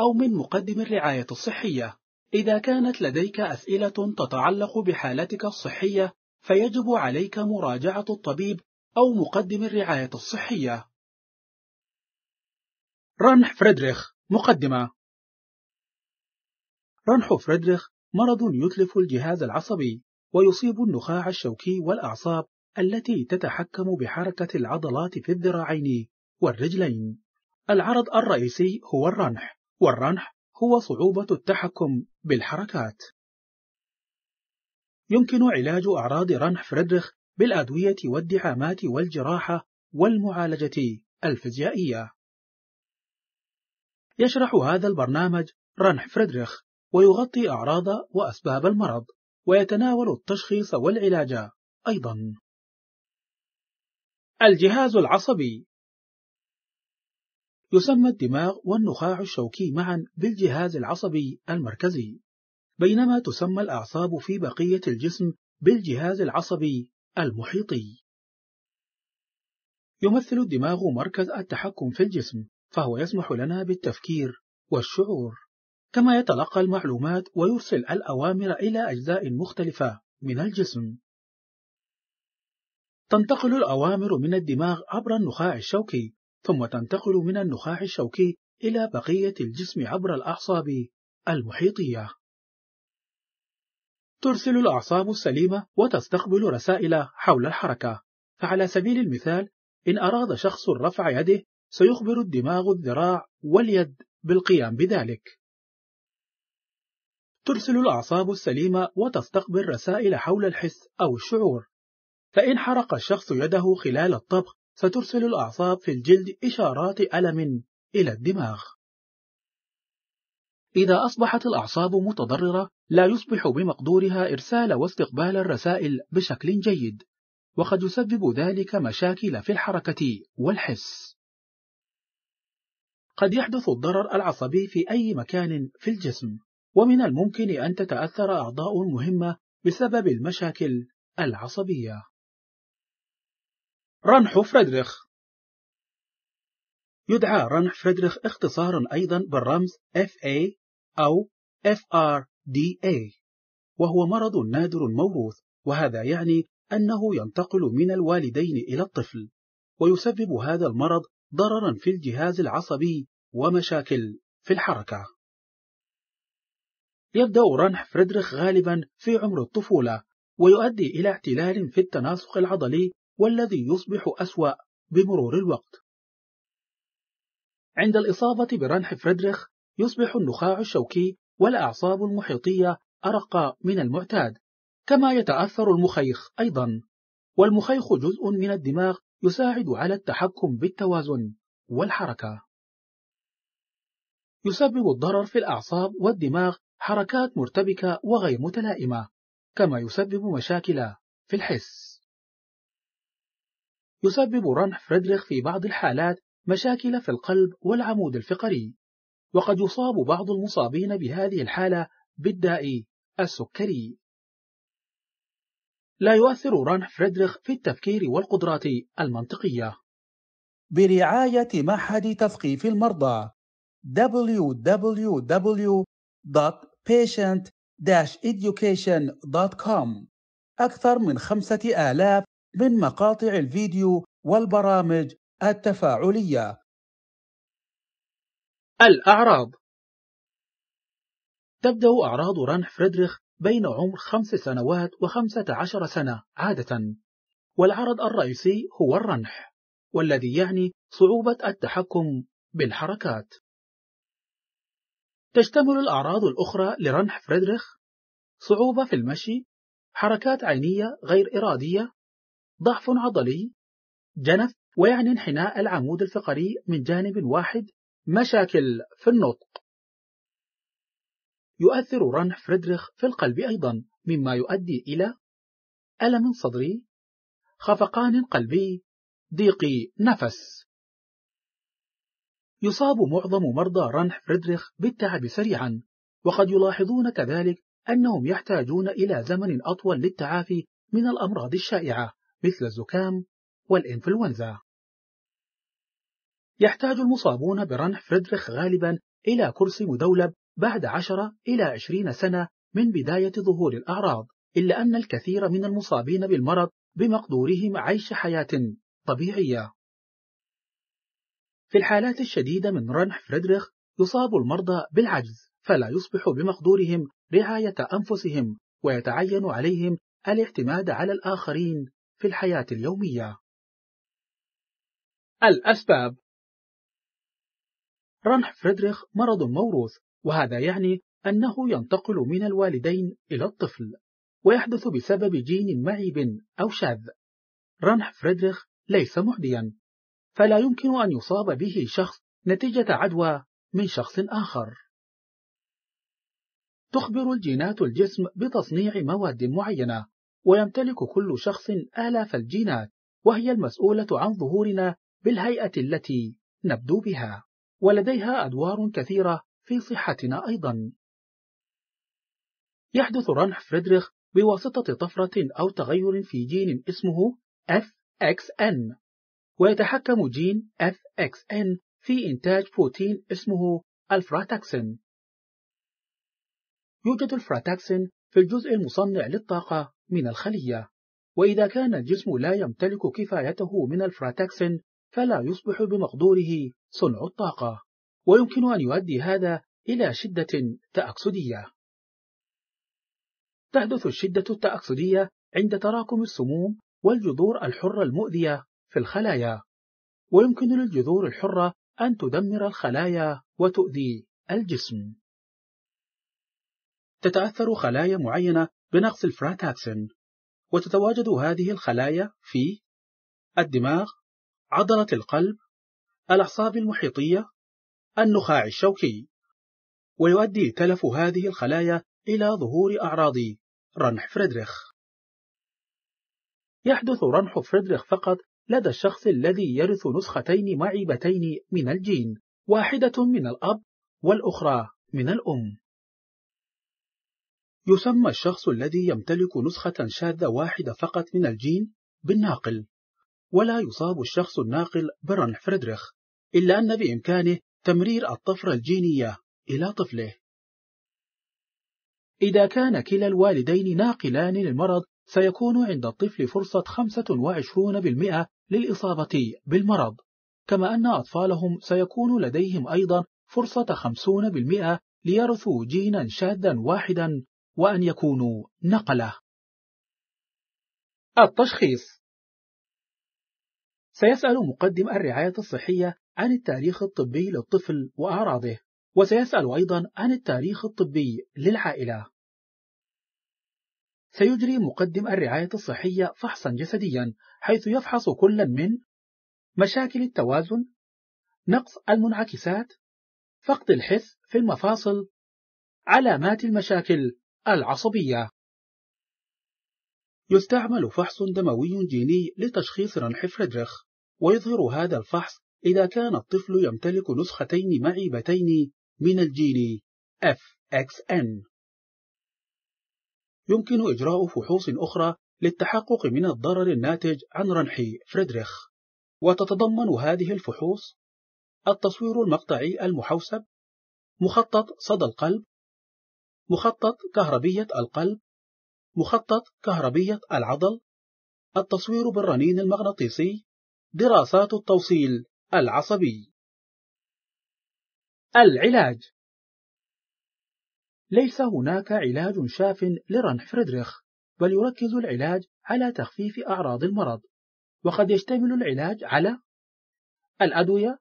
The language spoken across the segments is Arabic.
أو من مقدم الرعاية الصحية. إذا كانت لديك أسئلة تتعلق بحالتك الصحية، فيجب عليك مراجعة الطبيب أو مقدم الرعاية الصحية. رنح فريدريخ مقدمة رنح فريدريخ مرض يتلف الجهاز العصبي ويصيب النخاع الشوكي والأعصاب التي تتحكم بحركة العضلات في الذراعين والرجلين. العرض الرئيسي هو الرنح، والرنح هو صعوبة التحكم بالحركات يمكن علاج أعراض رنح فريدريخ بالأدوية والدعامات والجراحة والمعالجة الفيزيائية يشرح هذا البرنامج رنح فريدريخ ويغطي أعراض وأسباب المرض ويتناول التشخيص والعلاج أيضا الجهاز العصبي يسمى الدماغ والنخاع الشوكي معا بالجهاز العصبي المركزي بينما تسمى الأعصاب في بقية الجسم بالجهاز العصبي المحيطي يمثل الدماغ مركز التحكم في الجسم فهو يسمح لنا بالتفكير والشعور كما يتلقى المعلومات ويرسل الأوامر إلى أجزاء مختلفة من الجسم تنتقل الأوامر من الدماغ عبر النخاع الشوكي ثم تنتقل من النخاع الشوكي إلى بقية الجسم عبر الأعصاب المحيطية. ترسل الأعصاب السليمة وتستقبل رسائل حول الحركة، فعلى سبيل المثال إن أراد شخص رفع يده سيخبر الدماغ الذراع واليد بالقيام بذلك. ترسل الأعصاب السليمة وتستقبل رسائل حول الحس أو الشعور، فإن حرق الشخص يده خلال الطبخ سترسل الأعصاب في الجلد إشارات ألم إلى الدماغ. إذا أصبحت الأعصاب متضررة لا يصبح بمقدورها إرسال واستقبال الرسائل بشكل جيد، وقد يسبب ذلك مشاكل في الحركة والحس. قد يحدث الضرر العصبي في أي مكان في الجسم، ومن الممكن أن تتأثر أعضاء مهمة بسبب المشاكل العصبية. رنح فريدريخ يدعى رنح فريدريخ اختصارا أيضا بالرمز FA أو FRDA وهو مرض نادر موروث وهذا يعني أنه ينتقل من الوالدين إلى الطفل ويسبب هذا المرض ضررا في الجهاز العصبي ومشاكل في الحركة يبدأ رنح فريدريخ غالبا في عمر الطفولة ويؤدي إلى اعتلال في التناسق العضلي والذي يصبح أسوأ بمرور الوقت عند الإصابة برنح فريدريخ يصبح النخاع الشوكي والأعصاب المحيطية أرقى من المعتاد كما يتأثر المخيخ أيضا والمخيخ جزء من الدماغ يساعد على التحكم بالتوازن والحركة يسبب الضرر في الأعصاب والدماغ حركات مرتبكة وغير متلائمة كما يسبب مشاكل في الحس يسبب رنح فريدريخ في بعض الحالات مشاكل في القلب والعمود الفقري وقد يصاب بعض المصابين بهذه الحالة بالداء السكري لا يؤثر رنح فريدريخ في التفكير والقدرات المنطقية برعاية معهد تثقيف المرضى www.patient-education.com أكثر من خمسة آلاف من مقاطع الفيديو والبرامج التفاعلية. الأعراض تبدأ أعراض رنح فريدريخ بين عمر خمس سنوات وخمسة عشر سنة عادة، والعرض الرئيسي هو الرنح، والذي يعني صعوبة التحكم بالحركات. تشتمل الأعراض الأخرى لرنح فريدريخ صعوبة في المشي، حركات عينية غير إرادية، ضعف عضلي جنف ويعني انحناء العمود الفقري من جانب واحد مشاكل في النطق يؤثر رنح فريدريخ في القلب أيضا مما يؤدي إلى ألم صدري خفقان قلبي ضيق نفس يصاب معظم مرضى رنح فريدريخ بالتعب سريعا وقد يلاحظون كذلك أنهم يحتاجون إلى زمن أطول للتعافي من الأمراض الشائعة مثل الزكام والإنفلونزا. يحتاج المصابون برنح فريدريخ غالبا إلى كرسي مدولب بعد 10 إلى 20 سنة من بداية ظهور الأعراض، إلا أن الكثير من المصابين بالمرض بمقدورهم عيش حياة طبيعية. في الحالات الشديدة من رنح فريدريخ يصاب المرضى بالعجز فلا يصبح بمقدورهم رعاية أنفسهم ويتعين عليهم الاعتماد على الآخرين في الحياة اليومية. الأسباب رنح فريدريخ مرض موروث وهذا يعني أنه ينتقل من الوالدين إلى الطفل ويحدث بسبب جين معيب أو شاذ رنح فريدريخ ليس معديا فلا يمكن أن يصاب به شخص نتيجة عدوى من شخص آخر تخبر الجينات الجسم بتصنيع مواد معينة ويمتلك كل شخص آلاف الجينات وهي المسؤولة عن ظهورنا بالهيئة التي نبدو بها ولديها أدوار كثيرة في صحتنا أيضا يحدث رنح فريدريخ بواسطة طفرة أو تغير في جين اسمه FXN ويتحكم جين FXN في إنتاج بروتين اسمه الفراتاكسين يوجد الفراتاكسين في الجزء المصنع للطاقة من الخلية وإذا كان الجسم لا يمتلك كفايته من الفراتاكسين فلا يصبح بمقدوره صنع الطاقة ويمكن أن يؤدي هذا إلى شدة تأكسدية تحدث الشدة التأكسدية عند تراكم السموم والجذور الحرة المؤذية في الخلايا ويمكن للجذور الحرة أن تدمر الخلايا وتؤذي الجسم تتأثر خلايا معينة بنقص الفراتاكسين وتتواجد هذه الخلايا في الدماغ عضلة القلب الأعصاب المحيطية النخاع الشوكي ويؤدي تلف هذه الخلايا إلى ظهور أعراض رنح فريدريخ يحدث رنح فريدريخ فقط لدى الشخص الذي يرث نسختين معيبتين من الجين واحدة من الأب والأخرى من الأم يسمى الشخص الذي يمتلك نسخة شاذة واحدة فقط من الجين بالناقل ولا يصاب الشخص الناقل برن فريدريخ إلا أن بإمكانه تمرير الطفرة الجينية إلى طفله إذا كان كلا الوالدين ناقلان للمرض سيكون عند الطفل فرصة 25% للإصابة بالمرض كما أن أطفالهم سيكون لديهم أيضا فرصة 50% ليرثوا جينا شاذا واحدا وأن يكونوا نقلة. التشخيص سيسأل مقدم الرعاية الصحية عن التاريخ الطبي للطفل وأعراضه، وسيسأل أيضًا عن التاريخ الطبي للعائلة. سيجري مقدم الرعاية الصحية فحصًا جسديًا حيث يفحص كلا من مشاكل التوازن، نقص المنعكسات، فقد الحس في المفاصل، علامات المشاكل العصبية يستعمل فحص دموي جيني لتشخيص رنح فريدريخ ويظهر هذا الفحص إذا كان الطفل يمتلك نسختين معيبتين من الجين FXN يمكن إجراء فحوص أخرى للتحقق من الضرر الناتج عن رنح فريدريخ وتتضمن هذه الفحوص التصوير المقطعي المحوسب مخطط صدى القلب مخطط كهربية القلب مخطط كهربية العضل التصوير بالرنين المغناطيسي دراسات التوصيل العصبي العلاج ليس هناك علاج شاف لرنح فريدريخ بل يركز العلاج على تخفيف أعراض المرض وقد يشتمل العلاج على الأدوية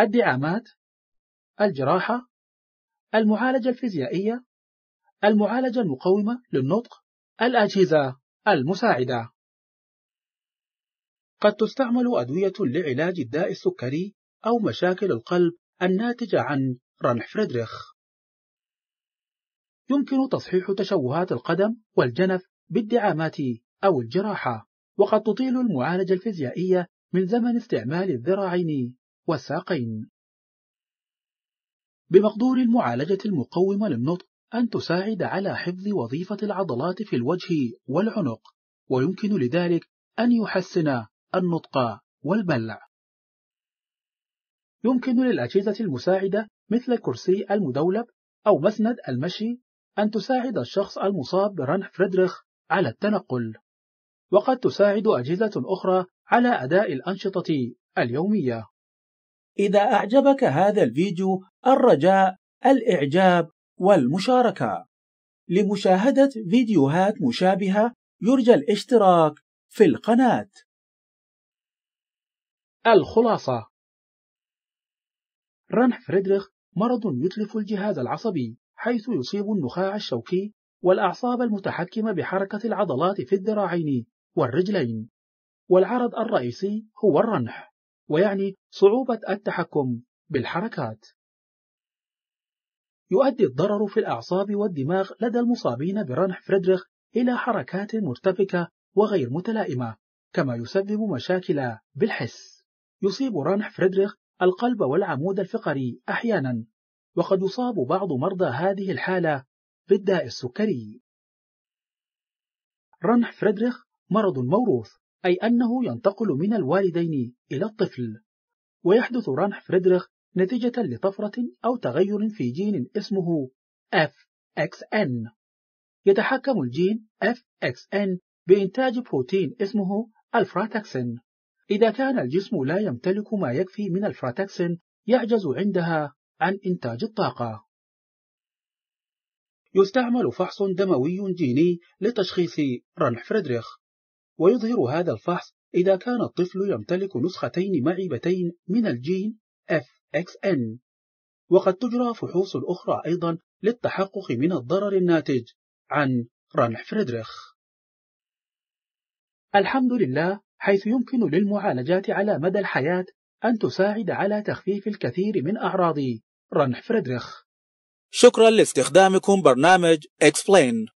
الدعامات الجراحة المعالجة الفيزيائية المعالجة المقومة للنطق الأجهزة المساعدة قد تستعمل أدوية لعلاج الداء السكري أو مشاكل القلب الناتجة عن رنح فريدريخ يمكن تصحيح تشوهات القدم والجنف بالدعامات أو الجراحة وقد تطيل المعالجة الفيزيائية من زمن استعمال الذراعين والساقين بمقدور المعالجة المقومة للنطق أن تساعد على حفظ وظيفة العضلات في الوجه والعنق ويمكن لذلك أن يحسن النطق والبلع يمكن للأجهزة المساعدة مثل كرسي المدولب أو مسند المشي أن تساعد الشخص المصاب برنح فريدريخ على التنقل وقد تساعد أجهزة أخرى على أداء الأنشطة اليومية إذا أعجبك هذا الفيديو الرجاء الإعجاب والمشاركة لمشاهدة فيديوهات مشابهة يرجى الاشتراك في القناة الخلاصة رنح فريدريخ مرض يتلف الجهاز العصبي حيث يصيب النخاع الشوكي والأعصاب المتحكمة بحركة العضلات في الذراعين والرجلين والعرض الرئيسي هو الرنح ويعني صعوبة التحكم بالحركات يؤدي الضرر في الأعصاب والدماغ لدى المصابين برنح فريدريخ إلى حركات مرتبكة وغير متلائمة كما يسبب مشاكل بالحس يصيب رنح فريدريخ القلب والعمود الفقري أحيانا وقد يصاب بعض مرضى هذه الحالة بالداء السكري رنح فريدريخ مرض موروث أي أنه ينتقل من الوالدين إلى الطفل ويحدث رنح فريدريخ نتيجة لطفرة أو تغير في جين اسمه FXN يتحكم الجين FXN بإنتاج بروتين اسمه الفراتاكسين إذا كان الجسم لا يمتلك ما يكفي من الفراتاكسين يعجز عندها عن إنتاج الطاقة يستعمل فحص دموي جيني لتشخيص رنح فريدريخ ويظهر هذا الفحص إذا كان الطفل يمتلك نسختين معيبتين من الجين FXN وقد تجرى فحوص أخرى أيضا للتحقق من الضرر الناتج عن رنح فريدريخ الحمد لله حيث يمكن للمعالجات على مدى الحياة أن تساعد على تخفيف الكثير من أعراض رنح فريدريخ شكرا لاستخدامكم برنامج Explain